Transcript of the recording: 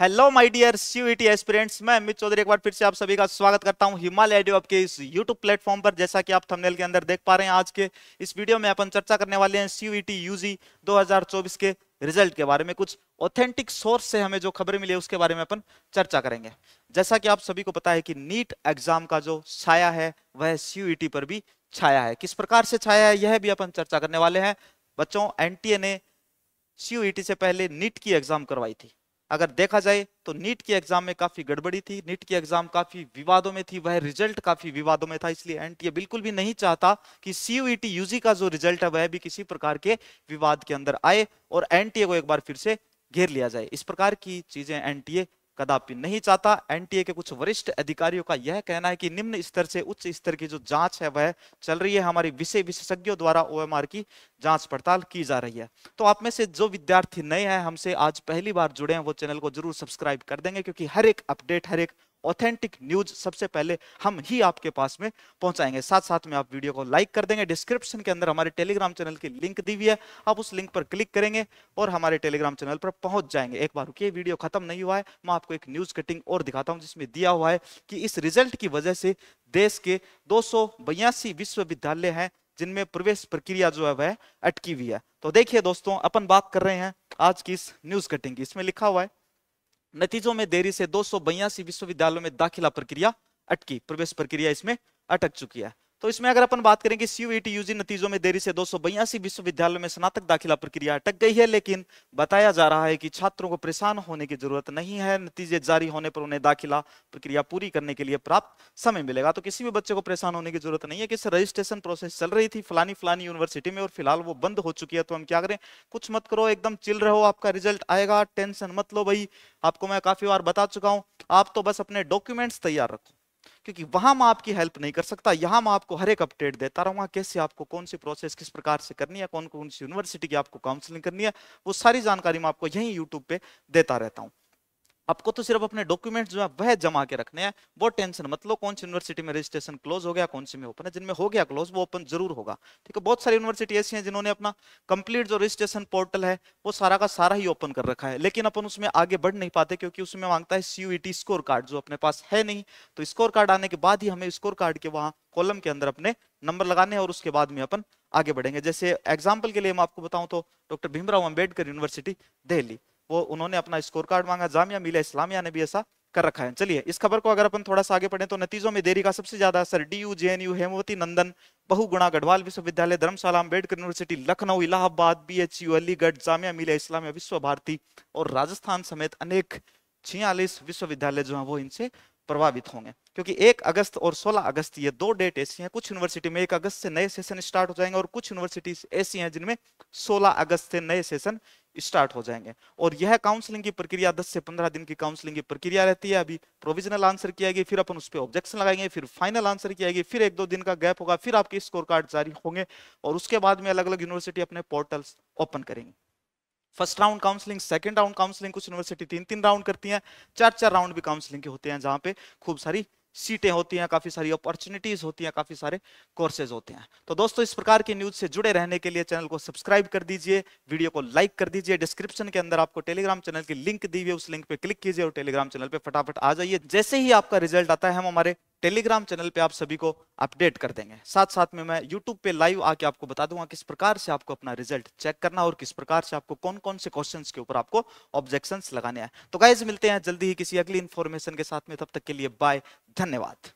hello my dear CUET aspirants मैं अमित चौधरी एक बार फिर से आप सभी का स्वागत करता हूं हिमालय एडियो आपके इस यूट्यूब प्लेटफॉर्म पर जैसा कि आप थंबनेल के अंदर देख पा रहे हैं आज के इस वीडियो में अपन चर्चा करने वाले हैं सीयूईटी यूजी 2024 के रिजल्ट के बारे में कुछ ऑथेंटिक सोर्स से हमें जो खबरें मिली उसके बारे में अपन चर्चा करेंगे जैसा कि आप सभी को पता है कि नीट एग्जाम का जो छाया है वह सीयूईटी e पर भी छाया है किस प्रकार से छाया है यह भी अपन चर्चा करने वाले हैं बच्चों एनटीए ने सीयूईटी e से पहले नीट की एग्जाम करवाई थी अगर देखा जाए तो नीट के एग्जाम में काफी गड़बड़ी थी नीट के एग्जाम काफी विवादों में थी वह रिजल्ट काफी विवादों में था इसलिए एनटीए बिल्कुल भी नहीं चाहता कि सीयूईटी यूजी e का जो रिजल्ट है वह भी किसी प्रकार के विवाद के अंदर आए और एनटीए को एक बार फिर से घेर लिया जाए इस प्रकार की चीजें एनटीए कदापि नहीं चाहता एनटीए के कुछ वरिष्ठ अधिकारियों का यह कहना है कि निम्न स्तर से उच्च स्तर की जो जांच है वह चल रही है हमारी विषय विशेषज्ञों द्वारा ओएमआर की जांच पड़ताल की जा रही है तो आप में से जो विद्यार्थी नए हैं हमसे आज पहली बार जुड़े हैं वो चैनल को जरूर सब्सक्राइब कर देंगे क्योंकि हर एक अपडेट हर एक ऑथेंटिक न्यूज सबसे पहले हम ही आपके पास में पहुंचाएंगे साथ साथ में आप वीडियो को लाइक कर देंगे डिस्क्रिप्शन के अंदर हमारे टेलीग्राम चैनल की लिंक दी हुई है आप उस लिंक पर क्लिक करेंगे और हमारे टेलीग्राम चैनल पर पहुंच जाएंगे एक बार रुकी वीडियो खत्म नहीं हुआ है मैं आपको एक न्यूज कटिंग और दिखाता हूँ जिसमें दिया हुआ है कि इस रिजल्ट की वजह से देश के दो विश्वविद्यालय हैं जिनमें प्रवेश प्रक्रिया जो है वह अटकी हुई है तो देखिए दोस्तों अपन बात कर रहे हैं आज की इस न्यूज कटिंग की इसमें लिखा हुआ है नतीजों में देरी से दो विश्वविद्यालयों में दाखिला प्रक्रिया अटकी प्रवेश प्रक्रिया इसमें अटक चुकी है तो इसमें अगर अपन बात करें कि सीयूईटी यूजी e नतीजों में देरी से दो विश्वविद्यालय में स्नातक दाखिला प्रक्रिया अटक गई है लेकिन बताया जा रहा है कि छात्रों को परेशान होने की जरूरत नहीं है नतीजे जारी होने पर उन्हें दाखिला प्रक्रिया पूरी करने के लिए प्राप्त समय मिलेगा तो किसी भी बच्चे को परेशान होने की जरूरत नहीं है कि रजिस्ट्रेशन प्रोसेस चल रही थी फलानी फलानी यूनिवर्सिटी में और फिलहाल वो बंद हो चुकी है तो हम क्या करें कुछ मत करो एकदम चिल रहो आपका रिजल्ट आएगा टेंशन मत लो भाई आपको मैं काफी बार बता चुका हूँ आप तो बस अपने डॉक्यूमेंट्स तैयार रखो क्योंकि वहां मैं आपकी हेल्प नहीं कर सकता यहाँ मैं आपको हर एक अपडेट देता रहूंगा कैसे आपको कौन सी प्रोसेस किस प्रकार से करनी है कौन कौन सी यूनिवर्सिटी की आपको काउंसलिंग करनी है वो सारी जानकारी मैं आपको यहीं यूट्यूब पे देता रहता हूँ आपको तो सिर्फ अपने डॉक्यूमेंट जो है वह जमा के रखने हैं वो टेंशन मतलब कौन सी यूनिवर्सिटी में रजिस्ट्रेशन क्लोज हो गया कौन सी में ओपन है जिनमें हो गया क्लोज वो ओपन जरूर होगा ठीक है बहुत सारी यूनिवर्सिटी ऐसी हैं जिन्होंने अपना कंप्लीट जो रजिस्ट्रेशन पोर्टल है वो सारा का सारा ही ओपन कर रखा है लेकिन अपन उसमें आगे बढ़ नहीं पाते क्योंकि उसमें मांगता है सी स्कोर कार्ड जो अपने पास है नहीं तो स्कोर कार्ड आने के बाद ही हमें स्कोर कार्ड के वहाँ कॉलम के अंदर अपने नंबर लगाने और उसके बाद में अपन आगे बढ़ेंगे जैसे एग्जाम्पल के लिए मैं आपको बताऊं तो डॉक्टर भीमराव अम्बेडकर यूनिवर्सिटी दिल्ली वो उन्होंने अपना स्कोर कार्ड मांगा जामिया मिला इस्लामिया ने भी ऐसा कर रखा है चलिए इस खबर को अगर अपन थोड़ा सा आगे पढ़े तो नतीजों में देरी का सबसे ज्यादा असर D U J N U Hemvati Nandan Bahuguna Garhwal Vishwavidyalaya Dharamshala Ambedkar university Lucknow Allahabad B H U Aligarh Jamia Millia Islamia विश्व भारती और राजस्थान समेत अनेक छियालीस विश्वविद्यालय जो है वो इनसे प्रभावित होंगे क्योंकि एक अगस्त और सोलह अगस्त ये दो डेट ऐसी हैं कुछ यूनिवर्सिटी में एक अगस्त से नए सेशन स्टार्ट हो जाएंगे और कुछ यूनिवर्सिटीज ऐसी हैं जिनमें सोलह अगस्त से नए सेशन स्टार्ट हो जाएंगे और यह काउंसलिंग की प्रक्रिया 10 से 15 दिन की काउंसलिंग की प्रक्रिया रहती है अभी प्रोविजनल आंसर किया गया फिर अपन उस पर ऑब्जेक्शन लगाएंगे फिर फाइनल आंसर किया गया फिर एक दो दिन का गैप होगा फिर आपके स्कोर कार्ड जारी होंगे और उसके बाद में अलग अलग यूनिवर्सिटी अपने पोर्टल्स ओपन करेंगे first round counselling second round counselling कुछ यूनिवर्सिटी तीन तीन राउंड करती हैं चार चार राउंड भी काउंसलिंग के होते हैं जहां पे खूब सारी सीटें होती हैं काफ़ी सारी अपॉर्चुनिटीज़ होती हैं काफ़ी सारे कोर्सेज होते हैं तो दोस्तों इस प्रकार की न्यूज़ से जुड़े रहने के लिए चैनल को सब्सक्राइब कर दीजिए वीडियो को लाइक कर दीजिए डिस्क्रिप्शन के अंदर आपको टेलीग्राम चैनल की लिंक दी हुई है उस लिंक पर क्लिक कीजिए और टेलीग्राम चैनल पर फटाफट आ जाइए जैसे ही आपका रिजल्ट आता है हम हमारे टेलीग्राम चैनल पे आप सभी को अपडेट कर देंगे साथ साथ में मैं यूट्यूब पे लाइव आके आपको बता दूंगा किस प्रकार से आपको अपना रिजल्ट चेक करना और किस प्रकार से आपको कौन कौन से क्वेश्चन के ऊपर आपको ऑब्जेक्शन लगाने हैं तो गाइज मिलते हैं जल्दी ही किसी अगली इन्फॉर्मेशन के साथ में तब तक के लिए बाय धन्यवाद